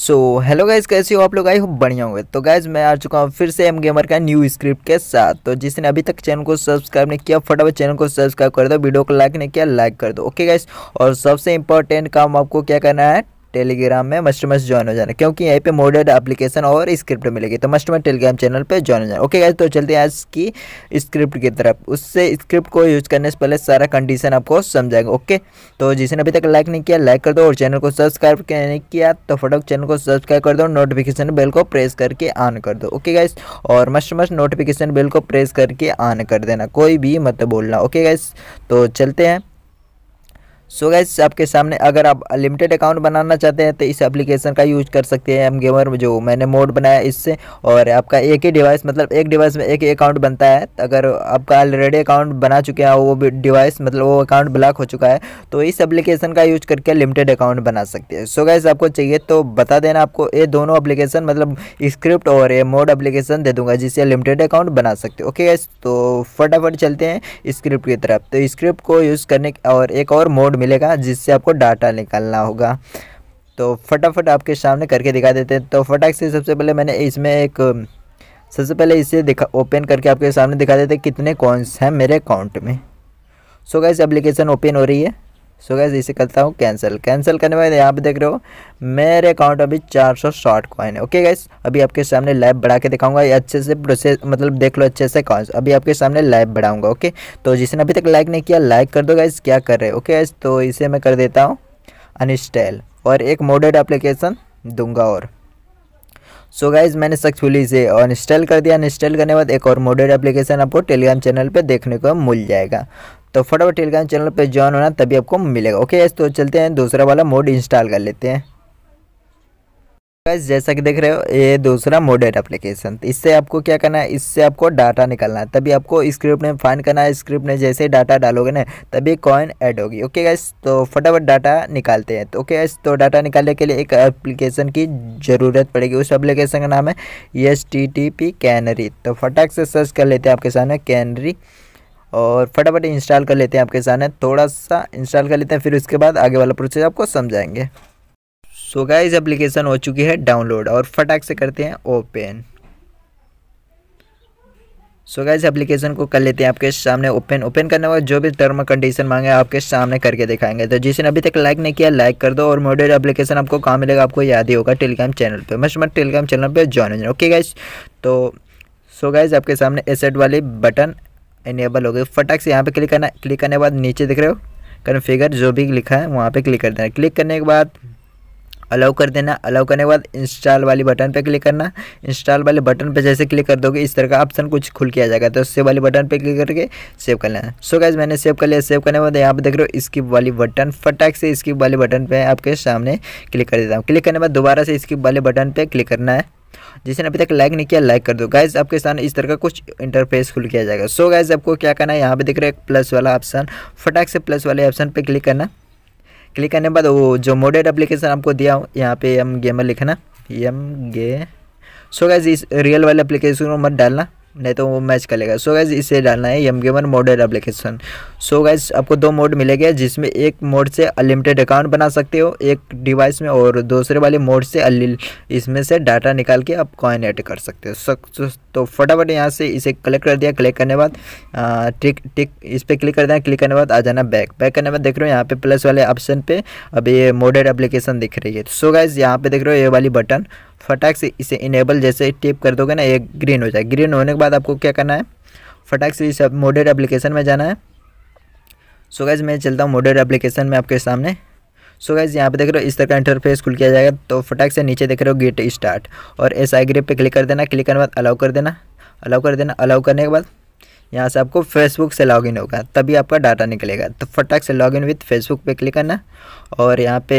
so hello guys कैसे हो आप लोग आई हो बढ़िया होंगे तो गाइज मैं आ चुका हूँ फिर से एम गेमर का न्यू स्क्रिप्ट के साथ तो जिसने अभी तक चैनल को सब्सक्राइब नहीं किया फटाफट चैनल को सब्सक्राइब कर दो वीडियो को लाइक नहीं किया लाइक कर दो ओके गाइज और सबसे इंपॉर्टेंट काम आपको क्या करना है टेलीग्राम में मस्ट मस्ट ज्वाइन हो जाना क्योंकि यहीं पे मोडेड एप्लीकेशन और स्क्रिप्ट मिलेगी तो मस्ट मस्ट टेलीग्राम चैनल पे ज्वाइन हो जाना ओके गाइज तो चलते हैं आज की स्क्रिप्ट की तरफ उससे स्क्रिप्ट को यूज़ करने से पहले सारा कंडीशन आपको समझाएगा ओके तो जिसने अभी तक लाइक नहीं किया लाइक कर दो और चैनल को सब्सक्राइब नहीं किया तो फटोक चैनल को सब्सक्राइब कर दो नोटिफिकेशन बेल को प्रेस करके ऑन कर दो ओके गाइस और मस्ट मस्ट नोटिफिकेशन बेल को प्रेस करके ऑन कर देना कोई भी मत बोलना ओके गाइस तो चलते हैं सो so गैस आपके सामने अगर आप लिमिटेड अकाउंट बनाना चाहते हैं तो इस एप्लीकेशन का यूज कर सकते हैं एम गेमर में जो मैंने मोड बनाया इससे और आपका एक ही डिवाइस मतलब एक डिवाइस में एक ही अकाउंट बनता है तो अगर आपका ऑलरेडी अकाउंट बना चुके हैं वो भी डिवाइस मतलब वो अकाउंट ब्लॉक हो चुका है तो इस एप्लीकेशन का यूज करके लिमिटेड अकाउंट बना सकते हैं सो गैस आपको चाहिए तो बता देना आपको ये दोनों अप्लीकेशन मतलब स्क्रिप्ट और ये मोड अप्लीकेशन दे दूंगा जिससे लिमिटेड अकाउंट बना सकते ओके गैस तो फटाफट चलते हैं स्क्रिप्ट की तरफ तो स्क्रिप्ट को यूज़ करने और एक और मोड मिलेगा जिससे आपको डाटा निकालना होगा तो फटाफट आपके सामने करके दिखा देते हैं तो फटाक से सबसे पहले मैंने इसमें एक सबसे पहले इसे दिखा ओपन करके आपके सामने दिखा देते कितने कॉइन्स हैं मेरे अकाउंट में सो गाइस एप्लीकेशन ओपन हो रही है सो गैस इसे करता हूँ कैंसिल कैंसिल करने बाद यहाँ पे देख रहे हो मेरे अकाउंट अभी 400 सौ शॉर्ट कॉइन है ओके गैस अभी आपके सामने लाइव बढ़ा के दिखाऊंगा ये अच्छे से प्रोसेस मतलब देख लो अच्छे से कॉइन्स अभी आपके सामने लाइव बढ़ाऊंगा ओके तो जिसने अभी तक लाइक नहीं किया लाइक कर दो गैस क्या कर रहे हो ओके गैस तो इसे मैं कर देता हूँ अनस्टाइल और एक मोडेड एप्लीकेशन दूंगा और सो so गाइज मैंने सक्सेसफुली इसे इंस्टॉल कर दिया अनस्टॉल करने के बाद एक और मोडेड एप्लीकेशन आपको टेलीग्राम चैनल पे देखने को मिल जाएगा तो फटाफट टेलीग्राम चैनल पर ज्वाइन होना तभी आपको मिलेगा ओके तो चलते हैं दूसरा वाला मोड इंस्टॉल कर लेते हैं बस जैसा कि देख रहे हो ये दूसरा मोडेड एप्लीकेशन इससे आपको क्या करना है इससे आपको डाटा निकालना है तभी आपको स्क्रिप्ट में फाइन करना है स्क्रिप्ट में जैसे डाटा डालोगे ना तभी कॉइन ऐड होगी ओके गैस तो फटाफट डाटा निकालते हैं तो ओके गैस तो डाटा निकालने के लिए एक एप्लीकेशन की ज़रूरत पड़ेगी उस एप्लीकेशन का नाम है S T T P canary तो फटाक से सर्च कर लेते हैं आपके सामने कैनरी और फटाफट इंस्टॉल कर लेते हैं आपके सामने थोड़ा सा इंस्टॉल कर लेते हैं फिर उसके बाद आगे वाला प्रोसेस आपको समझाएंगे सो गाइज एप्लीकेशन हो चुकी है डाउनलोड और फटाक से करते हैं ओपन सो गाइज एप्लीकेशन को कर लेते हैं आपके सामने ओपन ओपन करने वाला जो भी टर्म कंडीशन मांगे आपके सामने करके दिखाएंगे तो जिसने अभी तक लाइक नहीं किया लाइक कर दो और मोडेड एप्लीकेशन आपको कहाँ मिलेगा आपको याद ही होगा टेलीग्राम चैनल पर मस्ट मत टेलीग्राम चैनल पर ज्वाइन हो ओके गाइज तो सो so गाइज आपके सामने एसेट वाली बटन इनेबल हो गई फटाक से यहाँ पे क्लिक करना क्लिक करने के बाद नीचे दिख रहे हो कन्फिगर जो भी लिखा है वहाँ पे क्लिक कर देना क्लिक करने के बाद अलाउ कर देना अलाउ करने के बाद इंस्टॉल वाली बटन पे क्लिक करना इंस्टॉल वाले बटन पे जैसे क्लिक कर दोगे इस तरह का ऑप्शन कुछ खुल किया जाएगा तो सेव वाली बटन पे क्लिक करके सेव कर लेना सो गैस मैंने सेव कर लिया सेव करने के बाद यहाँ पे देख रहे हो स्किप वाली बटन फटाक से स्किप वाले बटन पे आपके सामने क्लिक कर देता हूँ क्लिक करने के बाद दोबारा से स्किप वाले बटन पर क्लिक करना है जिसने अभी तक लाइक नहीं किया लाइक कर दो गाइज आपके सामने इस तरह का कुछ इंटरफेस खुल किया जाएगा सो so, गाइज आपको क्या करना है यहाँ पे देख रहे हैं प्लस वाला ऑप्शन फटाक से प्लस वाले ऑप्शन पर क्लिक करना क्लिक करने के बाद वो जो मोडेड अप्लीकेशन आपको दिया हो यहाँ पे एम गेमर लिखना एम गे सो गाइज इस रियल वाले अप्लीकेशन को मत डालना नहीं तो वो मैच कर लेगा सो गैज इसे डालना है M gamer modded application so guys आपको दो मोड मिलेगा जिसमें एक मोड से अनलिमिटेड अकाउंट बना सकते हो एक डिवाइस में और दूसरे वाले मोड से इसमें से डाटा निकाल के आप कॉइन ऐड कर सकते हो सो तो फटाफट यहाँ से इसे कलेक्ट कर दिया क्लिक करने बाद टिक टिक इस पर क्लिक कर देना क्लिक करने बाद आ जाना बैक बैक करने बाद देख रहे हो यहाँ पे प्लस वाले ऑप्शन पे अब ये मोडेड एप्लीकेशन दिख रही है सो गैज यहाँ पे देख रहे हो ये वाली बटन फटाक से इसे इनेबल जैसे टिप कर दोगे ना ये ग्रीन हो जाए ग्रीन होने के बाद आपको क्या करना है फटाक से इस मोडेड एप्लीकेशन में जाना है सो गैज़ मैं चलता हूँ मोडेड एप्लीकेशन में आपके सामने सो गैज़ यहाँ पे देख रहे हो इस तरह का इंटरफेस खुल किया जाएगा तो फटाक से नीचे देख रहे हो गेट स्टार्ट और एस आई ग्रेप पर क्लिक कर देना क्लिक करने के बाद अलाउ कर देना अलाउ कर देना अलाउ करने के बाद यहाँ से आपको फेसबुक से लॉगिन होगा तभी आपका डाटा निकलेगा तो फटाक से लॉगिन विथ फेसबुक पे क्लिक करना और यहाँ पे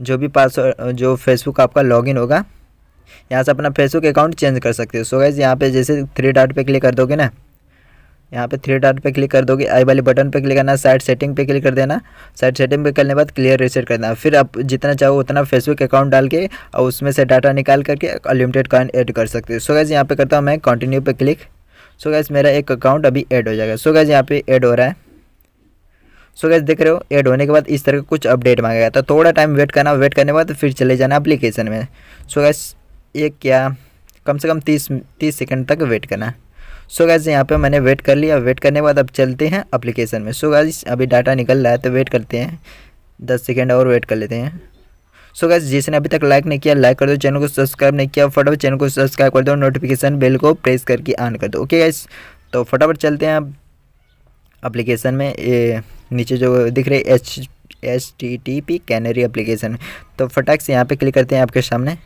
जो भी पासवर्ड जो फेसबुक आपका लॉगिन होगा यहाँ से अपना फेसबुक अकाउंट चेंज कर सकते हो सो गाइज यहाँ पे जैसे थ्री डॉट पे क्लिक कर दोगे ना यहाँ पे थ्री डॉट पे क्लिक कर दोगे आई वाले बटन पे क्लिक करना साइड सेटिंग पे क्लिक कर देना साइड सेटिंग पे करने के बाद क्लियर रिसेट कर देना फिर आप जितना चाहो उतना फेसबुक अकाउंट डाल के और उसमें से डाटा निकाल करके अनलिमिटेड कॉइन ऐड कर सकते हो सो गैस यहाँ पे करता हूँ मैं कंटिन्यू पे क्लिक सो गैस मेरा एक अकाउंट अभी ऐड हो जाएगा सो गैस यहाँ पे ऐड हो रहा है सो गैस देख रहे हो ऐड होने के बाद इस तरह का कुछ अपडेट मांगा गया था थोड़ा टाइम वेट करना वेट करने के बाद फिर चले जाना अप्लीकेशन में सो गैस ये क्या कम से कम तीस तीस सेकेंड तक वेट करना सो गैस यहाँ पे मैंने वेट कर लिया वेट करने के बाद अब चलते हैं अप्लीकेशन में सो गैस अभी डाटा निकल रहा है तो वेट करते हैं दस सेकेंड और वेट कर लेते हैं सो गैस जिसने अभी तक लाइक नहीं किया लाइक कर दो चैनल को सब्सक्राइब नहीं किया फटाफट चैनल को सब्सक्राइब कर दो नोटिफिकेशन बेल को प्रेस करके ऑन कर दो ओके गैस तो फटाफट चलते हैं अब एप्लीकेशन में ए नीचे जो दिख रही H H T T P canary application तो फटाक से यहाँ पे क्लिक करते हैं आपके सामने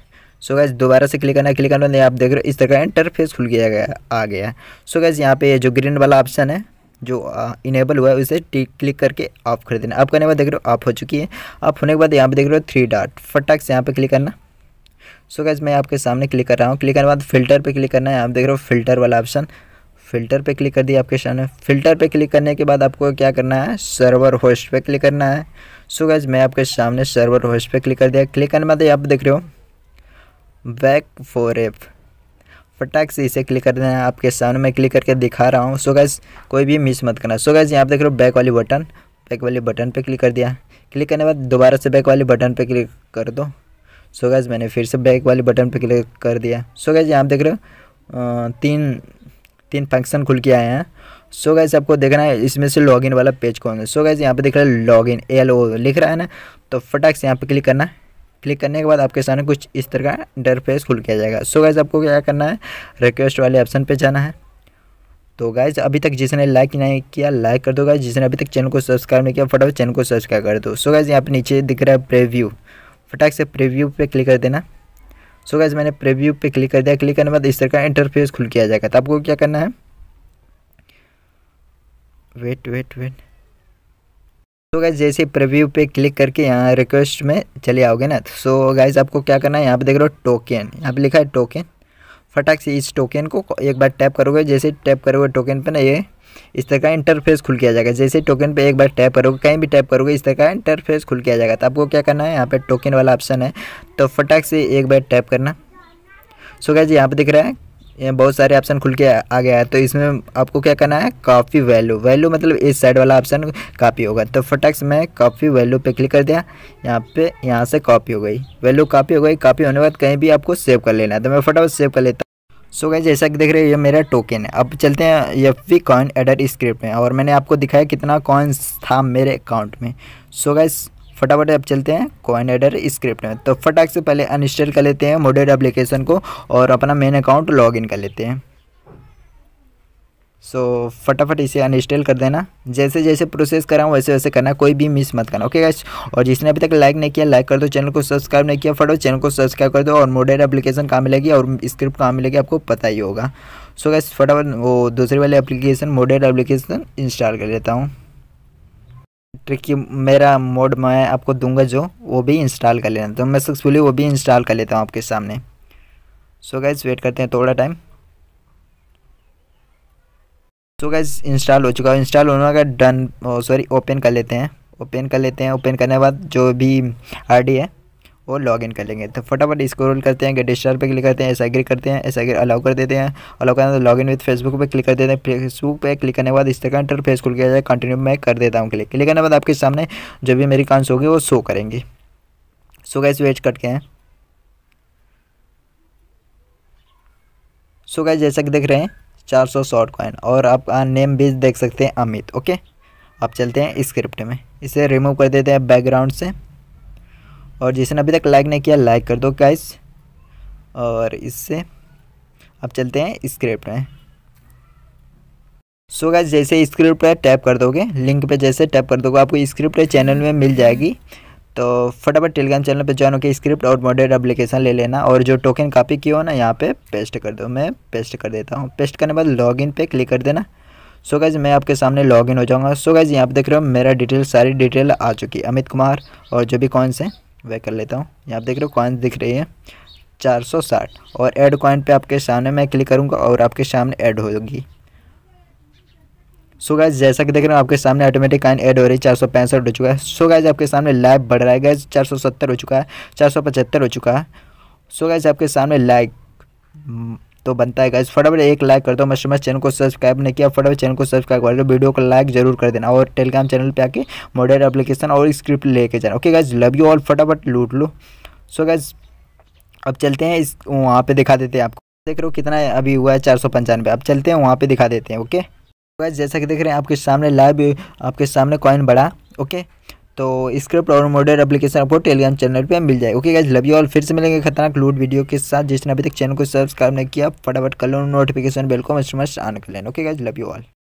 सो गैस दोबारा से क्लिक करना क्लिक करना आप देख रहे हो इस तरह का इंटरफेस खुल गया गया आ गया सो गैस यहाँ पे जो ग्रीन वाला ऑप्शन है जो इनेबल हुआ है उसे टिक क्लिक करके ऑफ कर देना ऑफ करने के बाद देख रहे हो ऑफ हो चुकी है ऑफ होने के बाद यहाँ पे देख रहे हो थ्री डॉट फटाक से यहाँ पे क्लिक करना सो गैस मैं आपके सामने क्लिक कर रहा हूँ क्लिक करने के बाद फिल्टर पर क्लिक करना है आप देख रहे हो फिल्टर वाला ऑप्शन फिल्टर पे क्लिक कर दिया आपके सामने फिल्टर पे क्लिक करने के बाद आपको क्या करना है सर्वर होस्ट पे क्लिक करना है सो गैज मैं आपके सामने सर्वर होस्ट पे क्लिक कर दिया क्लिक करने बाद यहाँ पर देख रहे हो बैक फॉर एप फटाक से इसे क्लिक कर देना है आपके सामने मैं क्लिक करके दिखा रहा हूँ सो गैज कोई भी मिस मत करना सो गैज यहाँ पर देख रहे हो बैक वाली बटन बैक वाले बटन पर क्लिक कर दिया क्लिक करने बाद दोबारा से बैक वाले बटन पर क्लिक कर दो सो गैज मैंने फिर से बैक वाले बटन पर क्लिक कर दिया सो गैज यहाँ देख रहे हो तीन तीन फंक्शन खुल के आए हैं सो so गैस आपको देखना है इसमें से लॉगिन वाला पेज कौन है सो so गैस यहाँ पे देख रहा है लॉगिन एल ओ लिख रहा है ना तो फटाक से यहाँ पे क्लिक करना है क्लिक करने के बाद आपके सामने कुछ इस तरह का इंटरफेस खुल किया जाएगा सो गाइज गैस आपको क्या करना है रिक्वेस्ट वाले ऑप्शन पे जाना है तो गाइज अभी तक जिसने लाइक नहीं किया लाइक कर दो गाइज जिसने अभी तक चैनल को सब्सक्राइब नहीं किया फटाफट चैनल को सब्सक्राइब कर दो सो गाइज यहाँ पे नीचे दिख रहा है प्रेव्यू फटाक से प्रेव्यू पर क्लिक कर देना सो गैस मैंने प्रीव्यू पे क्लिक कर दिया क्लिक करने के बाद इस तरह का इंटरफेस खुल किया जाएगा तो आपको क्या करना है वेट वेट वेट तो गैस जैसे प्रीव्यू पे क्लिक करके यहाँ रिक्वेस्ट में चले आओगे ना तो सो गैस आपको क्या करना है यहाँ पे देख रहे हो टोकन यहाँ पे लिखा है टोकन फटाक से इस टोकन को एक बार टैप करोगे जैसे टैप करोगे टोकन पे ना ये इस तरह का इंटरफेस खुल किया जाएगा जैसे टोकन पे एक बार टैप करोगे कहीं भी टैप करोगे इस तरह का इंटरफेस खुल किया जाएगा तो आपको क्या करना है यहाँ पे टोकन वाला ऑप्शन है तो फटाक से एक बार टैप करना सो क्या जी यहाँ पर दिख रहा है यहाँ बहुत सारे ऑप्शन खुल के आ गया है तो इसमें आपको क्या करना है काफ़ी वैल्यू वैल्यू मतलब इस साइड वाला ऑप्शन कापी होगा तो फटाक से मैं काफ़ी वैल्यू पे क्लिक कर दिया यहाँ पे यहाँ से कॉपी हो गई वैल्यू कापी हो गई कापी होने के बाद कहीं भी आपको सेव कर लेना है तो मैं फटाफट सेव कर लेता सो गाइज जैसा कि देख रहे हो ये मेरा टोकन है अब चलते हैं F V coin adder script में और मैंने आपको दिखाया कितना कॉइन्स था मेरे अकाउंट में सो गाइज फटाफट अब चलते हैं कॉइन एडर स्क्रिप्ट में तो फटाक से पहले अनइंस्टॉल कर लेते हैं मोडेड एप्लीकेशन को और अपना मेन अकाउंट इन कर लेते हैं सो so, फटाफट इसे अनइंस्टॉल कर देना जैसे जैसे प्रोसेस करा हूँ वैसे वैसे करना कोई भी मिस मत करना ओके गाइस और जिसने अभी तक लाइक नहीं किया लाइक कर दो चैनल को सब्सक्राइब नहीं किया फटो चैनल को सब्सक्राइब कर दो और मोडेड एप्लीकेशन कहाँ मिलेगी और स्क्रिप्ट कहाँ मिलेगी आपको पता ही होगा सो गैस गाइस फटाफट वो दूसरे वाली एप्लीकेशन मोडेड एप्लीकेशन इंस्टॉल कर लेता हूँ ट्रिक मेरा मोड मैं आपको दूंगा जो वो भी इंस्टॉल कर लेना तो मैं सक्सेसफुली वो भी इंस्टॉल कर लेता हूँ आपके सामने सो गैस गाइस वेट करते हैं थोड़ा टाइम सो गैस इंस्टॉल हो चुका है इंस्टॉल होने का डन सॉरी ओपन कर लेते हैं ओपन कर लेते हैं ओपन करने के बाद जो भी आईडी है वो लॉगिन कर लेंगे तो फटाफट स्क्रॉल करते हैं गेट स्टार पर क्लिक करते हैं ऐसा एग्री करते हैं ऐसा एग्री अलाउ कर देते हैं अलाउ करना तो लॉग इन विथ फेसबुक पर क्लिक कर देते हैं फेसबुक पर क्लिक करने के बाद इस तरह इंटर फेस खुल गया जाए कंटिन्यू मैं कर देता हूँ क्लिक क्लिक करने के बाद आपके सामने जो भी मेरी कांस होगी वो शो करेंगे सो गैस वेट कट के हैं सो गैस जैसा कि देख रहे हैं चार सौ शॉर्ट कॉइन और आप नेम भी देख सकते हैं अमित ओके आप चलते हैं स्क्रिप्ट में इसे रिमूव कर देते हैं बैकग्राउंड से और जिसने अभी तक लाइक नहीं किया लाइक कर दो गाइस और इससे आप चलते हैं स्क्रिप्ट में सो so गाइस जैसे स्क्रिप्ट पर टैप कर दोगे लिंक पे जैसे टैप कर दोगे आपको स्क्रिप्ट चैनल में मिल जाएगी तो फटाफट टेलीग्राम चैनल पे ज्वाइन होकर स्क्रिप्ट और मॉडर्ड एप्लीकेशन ले लेना और जो टोकन कॉपी किया हो ना यहाँ पे पेस्ट कर दो मैं पेस्ट कर देता हूँ पेस्ट करने के बाद लॉगिन पे क्लिक कर देना सो गाइज मैं आपके सामने लॉगिन हो जाऊँगा सो गाइज यहाँ पे देख रहे हो मेरा डिटेल सारी डिटेल आ चुकी है अमित कुमार और जो भी कॉइन्स हैं वह कर लेता हूँ यहाँ पर देख रहे हो कॉइन्स दिख रही है साठ और एड कॉइन पर आपके सामने मैं क्लिक करूँगा और आपके सामने ऐड होगी सो गाइज जैसा कि देख रहे हो आपके सामने ऑटोमेटिक काइन ऐड हो रही है चार सौ हो चुका है सो गाइज आपके सामने लाइव बढ़ रहा है गैज चार सौ सत्तर हो चुका है चार सौ पचहत्तर हो चुका है सो गाइज आपके सामने लाइक हम्म, तो बनता है गाइज फटाफट एक लाइक कर दो समझ चैनल को सब्सक्राइब नहीं किया फटाफट चैनल को सब्सक्राइब कर दो वीडियो को लाइक जरूर कर देना और टेलीग्राम चैनल पे आके मॉडल एप्लीकेशन और स्क्रिप्ट लेके जाना okay guys love you all फटाफट लूट लो सो गाइज अब चलते हैं इस वहाँ पे दिखा देते हैं आपको देख रहे हो कितना अभी हुआ है चार सौ पंचानवे अब चलते हैं वहाँ पर दिखा देते हैं ओके बस जैसा कि देख रहे हैं आपके सामने लाइव आपके सामने कॉइन बढ़ा ओके तो स्क्रिप्ट और मॉडल एप्लीकेशन आपको टेलीग्राम चैनल पे मिल जाए okay guys love you all फिर से मिलेंगे खतरनाक लूट वीडियो के साथ जिसने अभी तक चैनल को सब्सक्राइब नहीं किया फटाफट कर लो नोटिफिकेशन बेल को मस्ट मस्ट ऑन कर लेना okay guys love you all